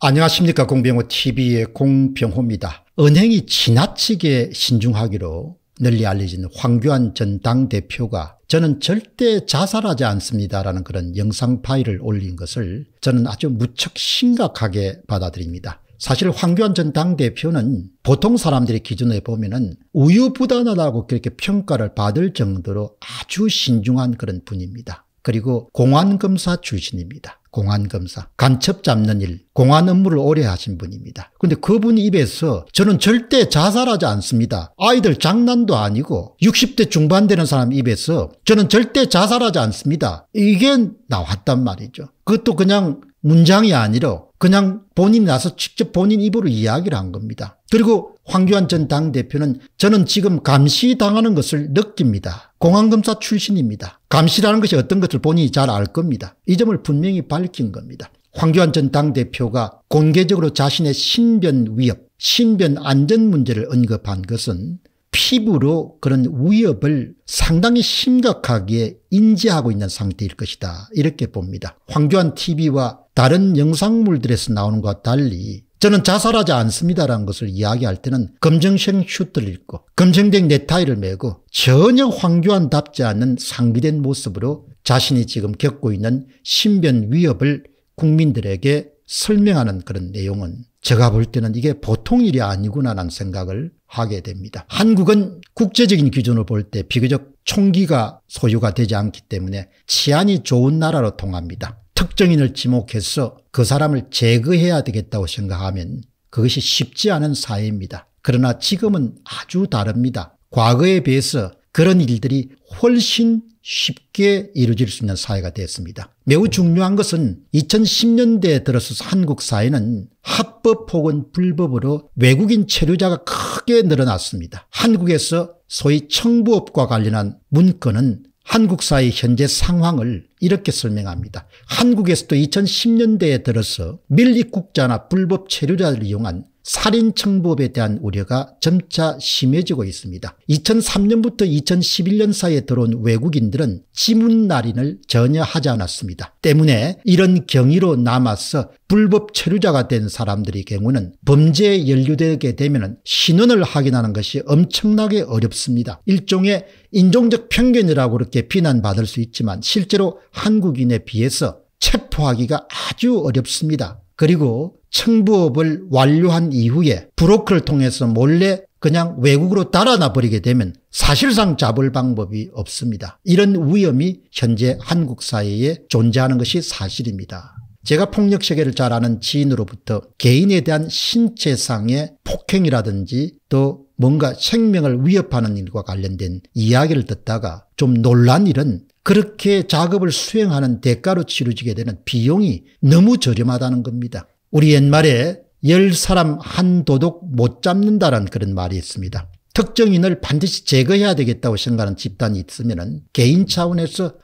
안녕하십니까 공병호 TV의 공병호입니다. 은행이 지나치게 신중하기로 널리 알려진 황교안 전 당대표가 저는 절대 자살하지 않습니다라는 그런 영상 파일을 올린 것을 저는 아주 무척 심각하게 받아들입니다. 사실 황교안 전 당대표는 보통 사람들의 기준에 보면은 우유부단하다고 그렇게 평가를 받을 정도로 아주 신중한 그런 분입니다. 그리고 공안검사 출신입니다. 공안검사. 간첩 잡는 일, 공안 업무를 오래 하신 분입니다. 근데 그분 입에서 저는 절대 자살하지 않습니다. 아이들 장난도 아니고 60대 중반 되는 사람 입에서 저는 절대 자살하지 않습니다. 이게 나왔단 말이죠. 그것도 그냥 문장이 아니라 그냥 본인 나서 직접 본인 입으로 이야기를 한 겁니다. 그리고 황교안 전 당대표는 저는 지금 감시당하는 것을 느낍니다. 공안검사 출신입니다. 감시라는 것이 어떤 것을 본인이 잘 알 겁니다. 이 점을 분명히 밝힌 겁니다. 황교안 전 당대표가 공개적으로 자신의 신변 위협, 신변 안전 문제를 언급한 것은 피부로 그런 위협을 상당히 심각하게 인지하고 있는 상태일 것이다. 이렇게 봅니다. 황교안 TV와 다른 영상물들에서 나오는 것과 달리 저는 자살하지 않습니다라는 것을 이야기할 때는 검정색 슈트를 입고 검정색 넥타이를 메고 전혀 황교안 답지 않은 상기된 모습으로 자신이 지금 겪고 있는 신변 위협을 국민들에게 설명하는 그런 내용은 제가 볼 때는 이게 보통 일이 아니구나라는 생각을 하게 됩니다. 한국은 국제적인 기준으로 볼 때 비교적 총기가 소유가 되지 않기 때문에 치안이 좋은 나라로 통합니다. 특정인을 지목해서 그 사람을 제거해야 되겠다고 생각하면 그것이 쉽지 않은 사회입니다. 그러나 지금은 아주 다릅니다. 과거에 비해서 그런 일들이 훨씬 쉽게 이루어질 수 있는 사회가 되었습니다. 매우 중요한 것은 2010년대에 들어서 한국 사회는 합법 혹은 불법으로 외국인 체류자가 크게 늘어났습니다. 한국에서 소위 청부업과 관련한 문건은 한국사의 현재 상황을 이렇게 설명합니다. 한국에서도 2010년대에 들어서 밀입국자나 불법 체류자를 이용한 살인 청법에 대한 우려가 점차 심해지고 있습니다. 2003년부터 2011년 사이에 들어온 외국인들은 지문 날인을 전혀 하지 않았습니다. 때문에 이런 경위로 남아서 불법 체류자가 된 사람들의 경우는 범죄에 연루되게 되면 신원을 확인하는 것이 엄청나게 어렵습니다. 일종의 인종적 편견이라고 그렇게 비난받을 수 있지만 실제로 한국인에 비해서 체포하기가 아주 어렵습니다. 그리고 청부업을 완료한 이후에 브로커를 통해서 몰래 그냥 외국으로 달아나 버리게 되면 사실상 잡을 방법이 없습니다. 이런 위험이 현재 한국 사회에 존재하는 것이 사실입니다. 제가 폭력 세계를 잘 아는 지인으로부터 개인에 대한 신체상의 폭행이라든지 또 뭔가 생명을 위협하는 일과 관련된 이야기를 듣다가 좀 놀란 일은 그렇게 작업을 수행하는 대가로 치루지게 되는 비용이 너무 저렴하다는 겁니다. 우리 옛말에 열 사람 한 도둑 못 잡는다란 그런 말이 있습니다. 특정인을 반드시 제거해야 되겠다고 생각하는 집단이 있으면 개인 차원에서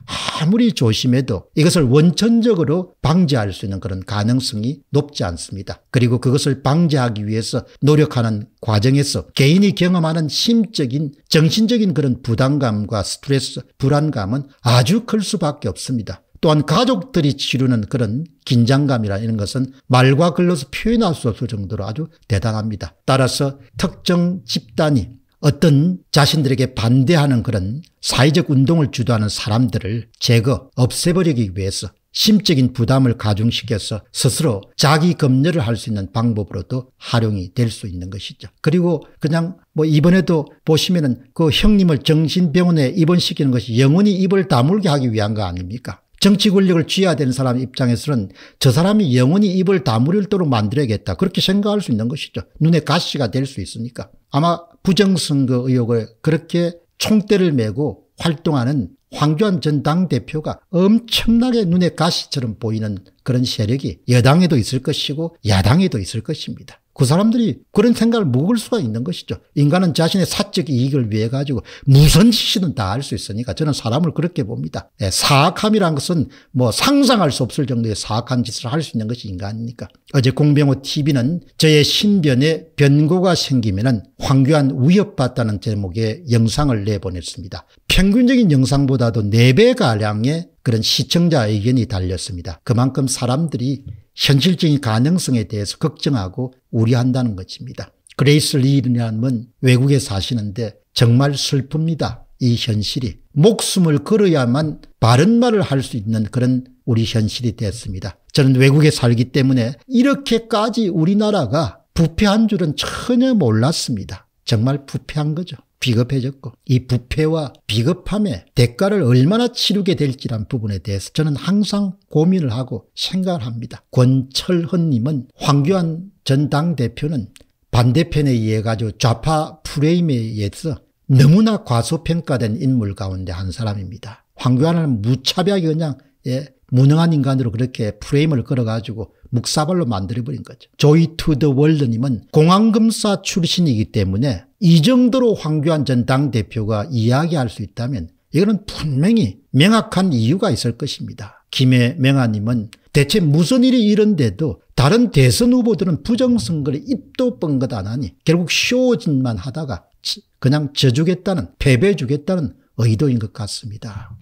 아무리 조심해도 이것을 원천적으로 방지할 수 있는 그런 가능성이 높지 않습니다. 그리고 그것을 방지하기 위해서 노력하는 과정에서 개인이 경험하는 심적인 정신적인 그런 부담감과 스트레스 불안감은 아주 클 수밖에 없습니다. 또한 가족들이 치르는 그런 긴장감이라 는 것은 말과 글로서 표현할 수 없을 정도로 아주 대단합니다. 따라서 특정 집단이 어떤 자신들에게 반대하는 그런 사회적 운동을 주도하는 사람들을 제거, 없애버리기 위해서 심적인 부담을 가중시켜서 스스로 자기 검열을 할 수 있는 방법으로도 활용이 될 수 있는 것이죠. 그리고 그냥 뭐 이번에도 보시면은 그 형님을 정신병원에 입원시키는 것이 영원히 입을 다물게 하기 위한 거 아닙니까? 정치 권력을 쥐어야 되는 사람 입장에서는 저 사람이 영원히 입을 다물을도록 만들어야겠다. 그렇게 생각할 수 있는 것이죠. 눈에 가시가 될 수 있으니까. 아마 부정선거 의혹을 그렇게 총대를 메고 활동하는 황교안 전 당대표가 엄청나게 눈에 가시처럼 보이는 그런 세력이 여당에도 있을 것이고 야당에도 있을 것입니다. 그 사람들이 그런 생각을 먹을 수가 있는 것이죠. 인간은 자신의 사적 이익을 위해 가지고 무슨 짓이든 다 할 수 있으니까 저는 사람을 그렇게 봅니다. 예, 사악함이란 것은 뭐 상상할 수 없을 정도의 사악한 짓을 할 수 있는 것이 인간이니까. 어제 공병호 TV는 저의 신변에 변고가 생기면 황교안 위협받다는 제목의 영상을 내보냈습니다. 평균적인 영상보다도 4배가량의 그런 시청자 의견이 달렸습니다. 그만큼 사람들이 현실적인 가능성에 대해서 걱정하고 우려한다는 것입니다. 그레이스 리이라는 외국에 사시는데 정말 슬픕니다. 이 현실이. 목숨을 걸어야만 바른 말을 할 수 있는 그런 우리 현실이 됐습니다. 저는 외국에 살기 때문에 이렇게까지 우리나라가 부패한 줄은 전혀 몰랐습니다. 정말 부패한 거죠. 비겁해졌고 이 부패와 비겁함의 대가를 얼마나 치르게 될지란 부분에 대해서 저는 항상 고민을 하고 생각을 합니다. 권철헌님은 황교안 전 당대표는 반대편에 의해 가지고 좌파 프레임에 의해서 너무나 과소평가된 인물 가운데 한 사람입니다. 황교안은 무차별하게 그냥 예, 무능한 인간으로 그렇게 프레임을 걸어가지고 묵사발로 만들어버린 거죠. 조이 투 더 월드님은 공항검사 출신이기 때문에 이 정도로 황교안 전 당대표가 이야기할 수 있다면 이거는 분명히 명확한 이유가 있을 것입니다. 김혜명아님은 대체 무슨 일이 이런데도 다른 대선 후보들은 부정선거를 입도 뻥긋 안 하니 결국 쇼진만 하다가 그냥 져주겠다는 패배 주겠다는 의도인 것 같습니다.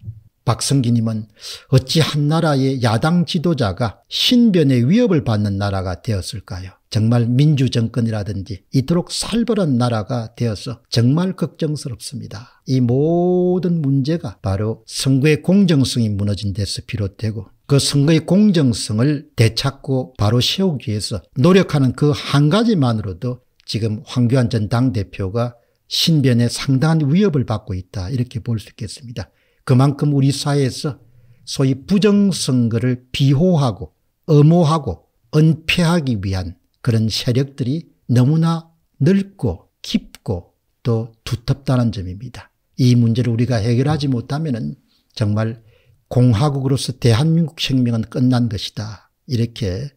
박성기님은 어찌 한 나라의 야당 지도자가 신변의 위협을 받는 나라가 되었을까요? 정말 민주정권이라든지 이토록 살벌한 나라가 되어서 정말 걱정스럽습니다. 이 모든 문제가 바로 선거의 공정성이 무너진 데서 비롯되고 그 선거의 공정성을 되찾고 바로 세우기 위해서 노력하는 그 한 가지만으로도 지금 황교안 전 당대표가 신변에 상당한 위협을 받고 있다 이렇게 볼 수 있겠습니다. 그만큼 우리 사회에서 소위 부정선거를 비호하고 엄호하고 은폐하기 위한 그런 세력들이 너무나 넓고 깊고 또 두텁다는 점입니다. 이 문제를 우리가 해결하지 못하면 정말 공화국으로서 대한민국 혁명은 끝난 것이다. 이렇게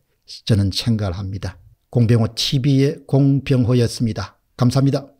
저는 생각 합니다. 공병호 TV의 공병호였습니다. 감사합니다.